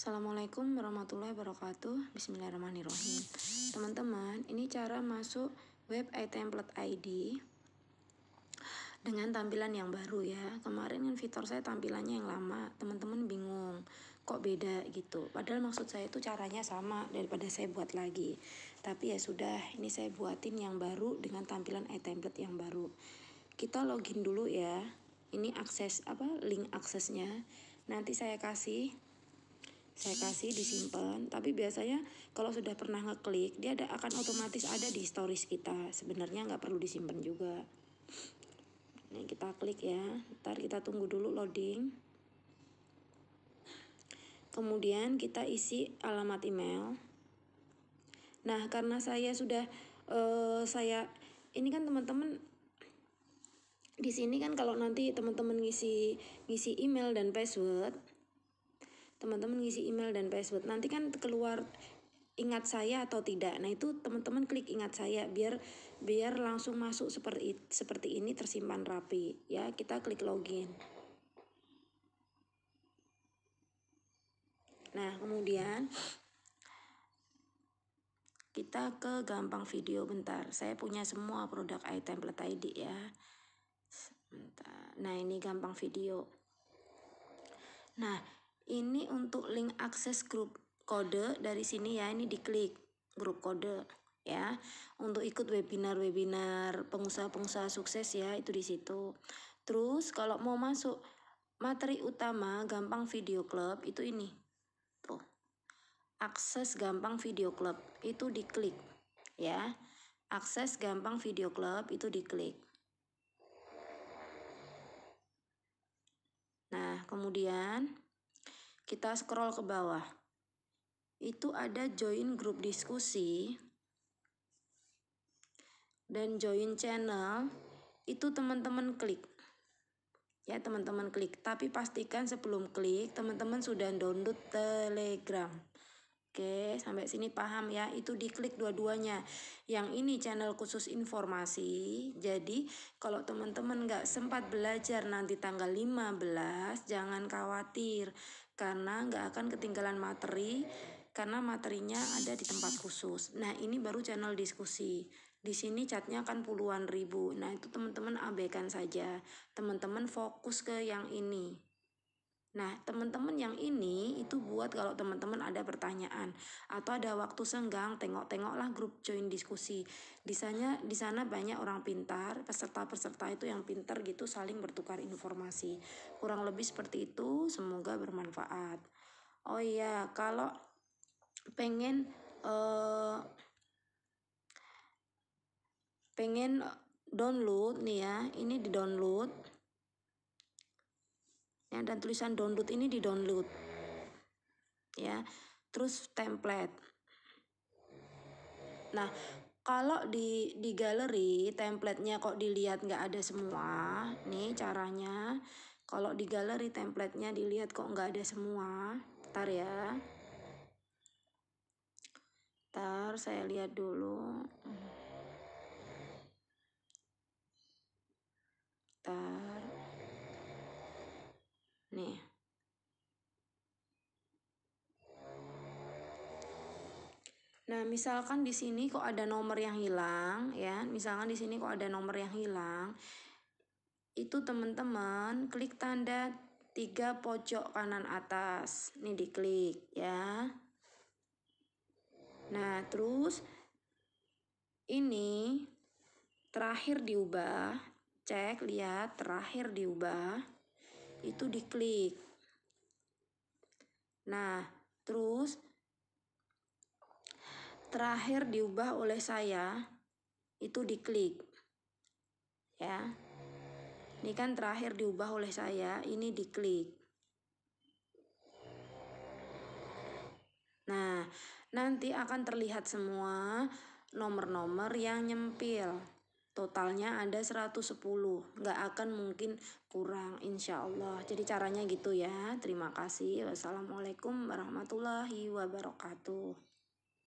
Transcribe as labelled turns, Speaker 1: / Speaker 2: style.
Speaker 1: Assalamualaikum warahmatullahi wabarakatuh Bismillahirrahmanirrahim Teman-teman, ini cara masuk web template ID dengan tampilan yang baru ya Kemarin kan fitur saya tampilannya yang lama Teman-teman bingung kok beda gitu Padahal maksud saya itu caranya sama daripada saya buat lagi Tapi ya sudah, ini saya buatin yang baru dengan tampilan template yang baru Kita login dulu ya ini akses apa link aksesnya nanti saya kasih saya kasih disimpan tapi biasanya kalau sudah pernah ngeklik dia ada akan otomatis ada di stories kita sebenarnya nggak perlu disimpan juga ini kita klik ya ntar kita tunggu dulu loading kemudian kita isi alamat email nah karena saya sudah uh, saya ini kan teman-teman di sini kan kalau nanti teman-teman ngisi ngisi email dan password teman-teman ngisi email dan password nanti kan keluar ingat saya atau tidak nah itu teman-teman klik ingat saya biar biar langsung masuk seperti seperti ini tersimpan rapi ya kita klik login nah kemudian kita ke gampang video bentar saya punya semua produk i template ID ya nah ini gampang video nah ini untuk link akses grup kode dari sini ya, ini diklik grup kode ya. Untuk ikut webinar-webinar pengusaha-pengusaha sukses ya, itu di situ. Terus kalau mau masuk materi utama gampang video club itu ini. Tuh. Akses gampang video club itu diklik ya. Akses gampang video club itu diklik. Nah, kemudian kita scroll ke bawah. Itu ada join grup diskusi dan join channel. Itu teman-teman klik. Ya, teman-teman klik. Tapi pastikan sebelum klik teman-teman sudah download Telegram. Oke, sampai sini paham ya. Itu diklik dua-duanya. Yang ini channel khusus informasi. Jadi, kalau teman-teman nggak sempat belajar nanti tanggal 15, jangan khawatir karena nggak akan ketinggalan materi karena materinya ada di tempat khusus. Nah, ini baru channel diskusi. Di sini catnya akan puluhan ribu. Nah, itu teman-teman abaikan saja. Teman-teman fokus ke yang ini. Nah, teman-teman yang ini itu buat kalau teman-teman ada pertanyaan atau ada waktu senggang, tengok-tengoklah grup join diskusi. Di sana di sana banyak orang pintar, peserta-peserta itu yang pintar gitu saling bertukar informasi. Kurang lebih seperti itu, semoga bermanfaat. Oh iya, kalau pengen uh, pengen download nih ya, ini di-download ya dan tulisan download ini di download ya terus template nah kalau di di galeri templatenya kok dilihat nggak ada semua nih caranya kalau di galeri templatenya dilihat kok nggak ada semua ntar ya ntar saya lihat dulu Nah, misalkan di sini kok ada nomor yang hilang, ya. Misalkan di sini kok ada nomor yang hilang, itu teman-teman klik tanda tiga pojok kanan atas. Ini diklik, ya. Nah, terus ini terakhir diubah, cek lihat terakhir diubah, itu diklik. Nah, terus terakhir diubah oleh saya itu diklik ya ini kan terakhir diubah oleh saya ini diklik nah nanti akan terlihat semua nomor-nomor yang nyempil totalnya ada 110 nggak akan mungkin kurang insya Allah jadi caranya gitu ya terima kasih wassalamualaikum warahmatullahi wabarakatuh